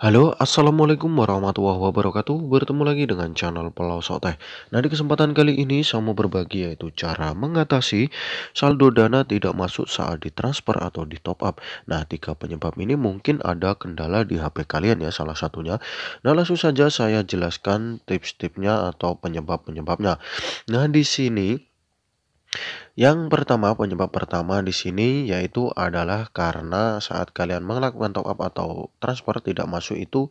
Halo, Assalamualaikum warahmatullahi wabarakatuh Bertemu lagi dengan channel Pelosok Teh Nah di kesempatan kali ini saya mau berbagi yaitu cara mengatasi saldo dana tidak masuk saat ditransfer atau di top up Nah tiga penyebab ini mungkin ada kendala di HP kalian ya salah satunya Nah langsung saja saya jelaskan tips-tipsnya atau penyebab-penyebabnya Nah di sini yang pertama, penyebab pertama di sini yaitu adalah karena saat kalian melakukan top up atau transfer tidak masuk itu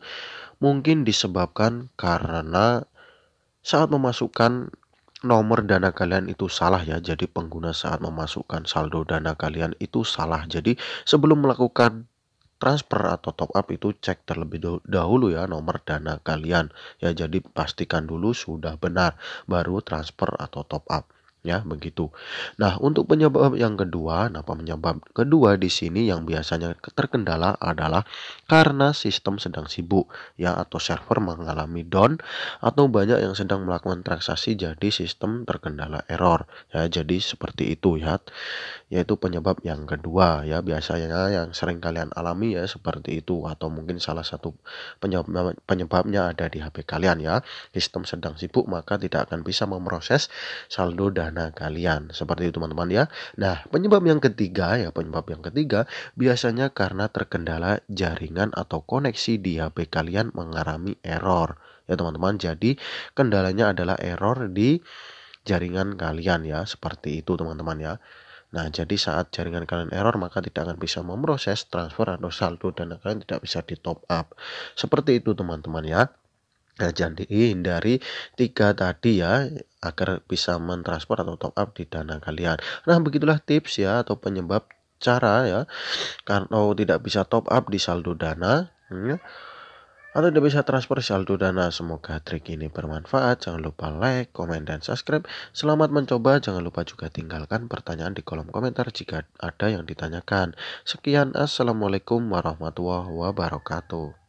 mungkin disebabkan karena saat memasukkan nomor dana kalian itu salah ya. Jadi pengguna saat memasukkan saldo dana kalian itu salah. Jadi sebelum melakukan transfer atau top up itu cek terlebih dahulu ya nomor dana kalian. Ya jadi pastikan dulu sudah benar baru transfer atau top up ya begitu. Nah, untuk penyebab yang kedua, kenapa penyebab kedua di sini yang biasanya terkendala adalah karena sistem sedang sibuk ya atau server mengalami down atau banyak yang sedang melakukan transaksi jadi sistem terkendala error ya. Jadi seperti itu ya. Yaitu penyebab yang kedua ya biasanya yang sering kalian alami ya seperti itu atau mungkin salah satu penyebab penyebabnya ada di HP kalian ya. Sistem sedang sibuk maka tidak akan bisa memproses saldo dan dana kalian. Seperti itu teman-teman ya. Nah, penyebab yang ketiga ya, penyebab yang ketiga biasanya karena terkendala jaringan atau koneksi di HP kalian mengalami error. Ya teman-teman, jadi kendalanya adalah error di jaringan kalian ya, seperti itu teman-teman ya. Nah, jadi saat jaringan kalian error, maka tidak akan bisa memproses transfer atau saldo dan kalian tidak bisa di top up. Seperti itu teman-teman ya. Nah, jangan dihindari tiga tadi ya agar bisa mentransfer atau top up di dana kalian. Nah, begitulah tips ya atau penyebab cara ya kalau tidak bisa top up di saldo dana ya, atau tidak bisa transfer saldo dana. Semoga trik ini bermanfaat. Jangan lupa like, komen, dan subscribe. Selamat mencoba. Jangan lupa juga tinggalkan pertanyaan di kolom komentar jika ada yang ditanyakan. Sekian. Assalamualaikum warahmatullahi wabarakatuh.